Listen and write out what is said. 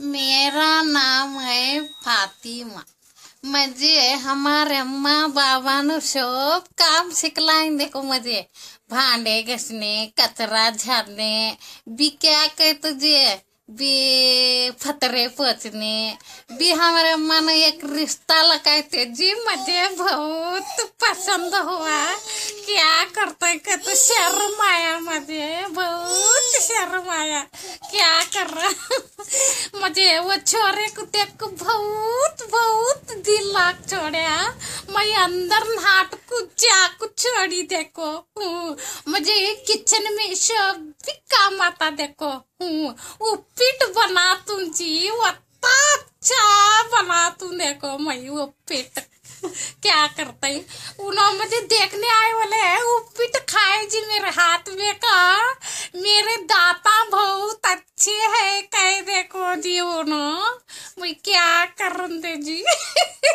मेरा नाम है फातिमा मजे हमारे अम्मा बाबा ने सब काम सिखलाएं देखो मजे भांडे घसने कचरा झाड़ने भी क्या कहे तुझे भी फतरे पोचने भी हमारे अम्मा ने एक रिश्ता लगाए थे जी मजे बहुत पसंद हुआ क्या करते कहते तो शर्म आया मुझे शर्म आया क्या कर रहा मुझे वो छोरे को देख को बहुत बहुत दिल लाग छोड़ा हाँ। मैं अंदर नाट को जा को छोड़ी देखो मुझे किचन में सब भी काम आता देखो वो पीठ बना तुम जी वो अच्छा बना तुम देखो मैं वो पीठ क्या करते हैं उन्होंने मुझे देखने आए बोले वो पिट खाए जी मेरे हाथ में का मेरे दाता बहुत अच्छे है कह देखो जी उन्होंने मैं क्या करूँ जी